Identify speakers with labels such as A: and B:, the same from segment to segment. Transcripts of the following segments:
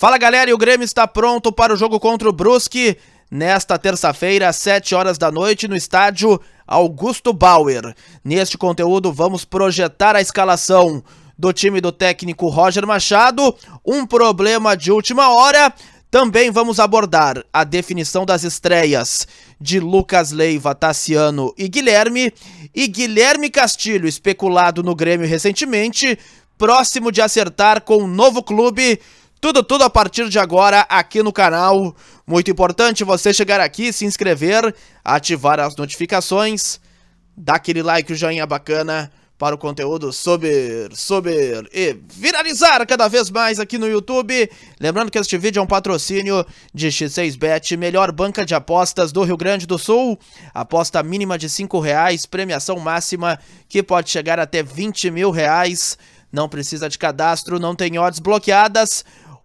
A: Fala galera, e o Grêmio está pronto para o jogo contra o Brusque nesta terça-feira, às 7 horas da noite, no estádio Augusto Bauer. Neste conteúdo, vamos projetar a escalação do time do técnico Roger Machado, um problema de última hora. Também vamos abordar a definição das estreias de Lucas Leiva, Tassiano e Guilherme. E Guilherme Castilho, especulado no Grêmio recentemente, próximo de acertar com um novo clube. Tudo, tudo a partir de agora aqui no canal. Muito importante você chegar aqui, se inscrever, ativar as notificações, dar aquele like, o joinha bacana para o conteúdo subir, subir e viralizar cada vez mais aqui no YouTube. Lembrando que este vídeo é um patrocínio de X6Bet, melhor banca de apostas do Rio Grande do Sul. Aposta mínima de R$ reais, premiação máxima que pode chegar até 20 mil reais. Não precisa de cadastro, não tem odds bloqueadas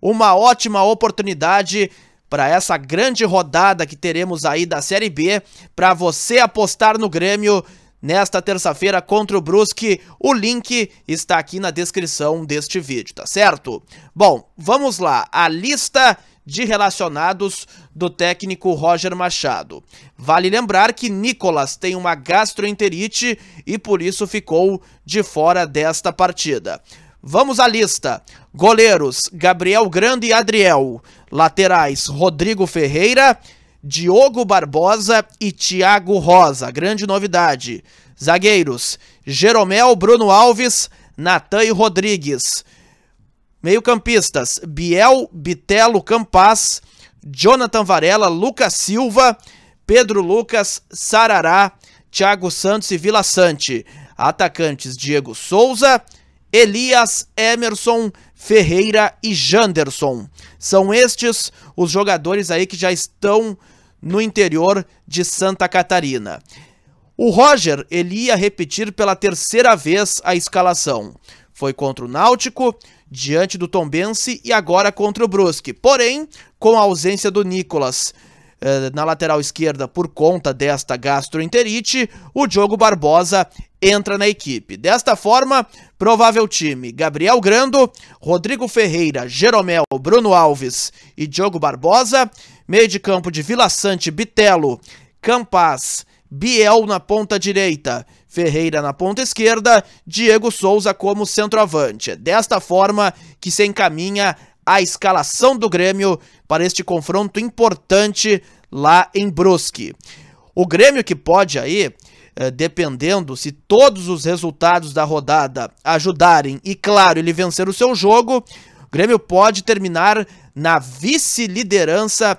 A: uma ótima oportunidade para essa grande rodada que teremos aí da Série B, para você apostar no Grêmio nesta terça-feira contra o Brusque. O link está aqui na descrição deste vídeo, tá certo? Bom, vamos lá. A lista de relacionados do técnico Roger Machado. Vale lembrar que Nicolas tem uma gastroenterite e por isso ficou de fora desta partida. Vamos à lista. Goleiros: Gabriel Grande e Adriel. Laterais: Rodrigo Ferreira, Diogo Barbosa e Thiago Rosa. Grande novidade. Zagueiros: Jeromel, Bruno Alves, Natan e Rodrigues. Meio-campistas: Biel, Bitelo, Campaz, Jonathan Varela, Lucas Silva, Pedro Lucas, Sarará, Thiago Santos e Vila Sante. Atacantes: Diego Souza, Elias, Emerson, Ferreira e Janderson. São estes os jogadores aí que já estão no interior de Santa Catarina. O Roger, ele ia repetir pela terceira vez a escalação. Foi contra o Náutico, diante do Tombense e agora contra o Brusque. Porém, com a ausência do Nicolas eh, na lateral esquerda por conta desta gastroenterite, o Diogo Barbosa entra na equipe. Desta forma, provável time: Gabriel Grando, Rodrigo Ferreira, Jeromel, Bruno Alves e Diogo Barbosa. Meio de campo de Vila Sante, Bitelo, Campas, Biel na ponta direita, Ferreira na ponta esquerda, Diego Souza como centroavante. É desta forma que se encaminha a escalação do Grêmio para este confronto importante lá em Brusque. O Grêmio que pode aí, eh, dependendo se todos os resultados da rodada ajudarem e, claro, ele vencer o seu jogo, o Grêmio pode terminar na vice-liderança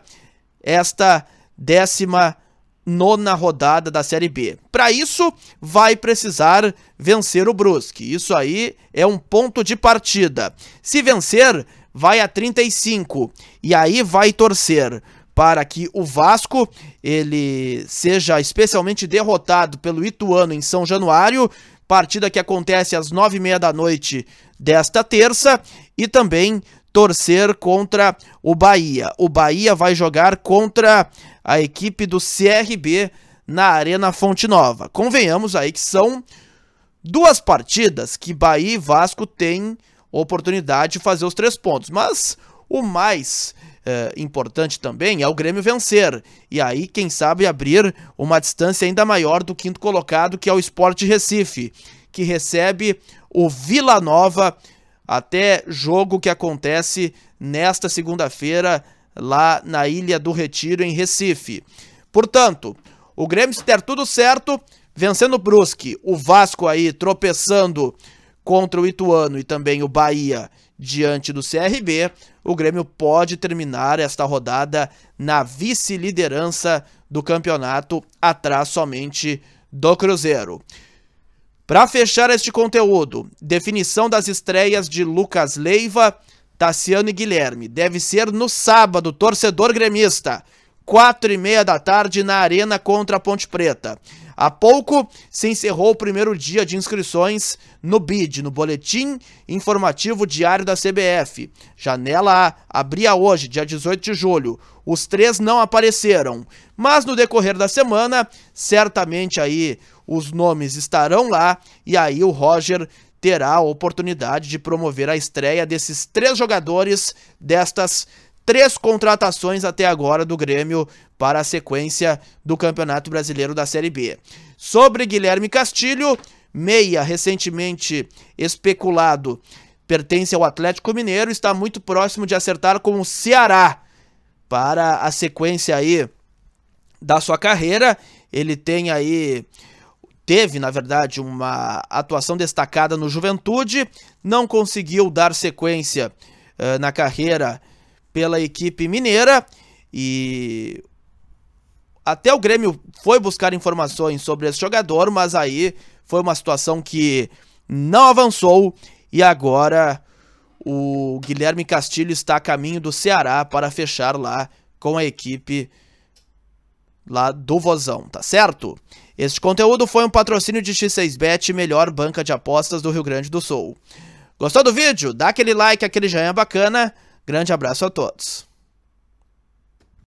A: esta décima nona rodada da Série B. Para isso, vai precisar vencer o Brusque. Isso aí é um ponto de partida. Se vencer, vai a 35 e aí vai torcer para que o Vasco ele seja especialmente derrotado pelo Ituano em São Januário, partida que acontece às nove e meia da noite desta terça, e também torcer contra o Bahia. O Bahia vai jogar contra a equipe do CRB na Arena Fonte Nova. Convenhamos aí que são duas partidas que Bahia e Vasco têm oportunidade de fazer os três pontos, mas o mais é, importante também é o Grêmio vencer. E aí, quem sabe, abrir uma distância ainda maior do quinto colocado, que é o Sport Recife, que recebe o Vila Nova até jogo que acontece nesta segunda-feira lá na Ilha do Retiro, em Recife. Portanto, o Grêmio, se der tudo certo, vencendo o Brusque, o Vasco aí tropeçando contra o Ituano e também o Bahia diante do CRB, o Grêmio pode terminar esta rodada na vice-liderança do campeonato, atrás somente do Cruzeiro. Para fechar este conteúdo, definição das estreias de Lucas Leiva, Tassiano e Guilherme. Deve ser no sábado, torcedor gremista, quatro e meia da tarde na Arena contra a Ponte Preta. Há pouco se encerrou o primeiro dia de inscrições no BID, no Boletim Informativo Diário da CBF. Janela A abria hoje, dia 18 de julho. Os três não apareceram, mas no decorrer da semana, certamente aí os nomes estarão lá e aí o Roger terá a oportunidade de promover a estreia desses três jogadores destas três contratações até agora do Grêmio para a sequência do Campeonato Brasileiro da Série B. Sobre Guilherme Castilho, meia recentemente especulado, pertence ao Atlético Mineiro, está muito próximo de acertar com o Ceará para a sequência aí da sua carreira. Ele tem aí teve, na verdade, uma atuação destacada no Juventude, não conseguiu dar sequência uh, na carreira pela equipe mineira e até o Grêmio foi buscar informações sobre esse jogador, mas aí foi uma situação que não avançou e agora o Guilherme Castilho está a caminho do Ceará para fechar lá com a equipe lá do Vozão, tá certo? Este conteúdo foi um patrocínio de X6Bet, melhor banca de apostas do Rio Grande do Sul. Gostou do vídeo? Dá aquele like, aquele joinha bacana. Grande abraço a todos.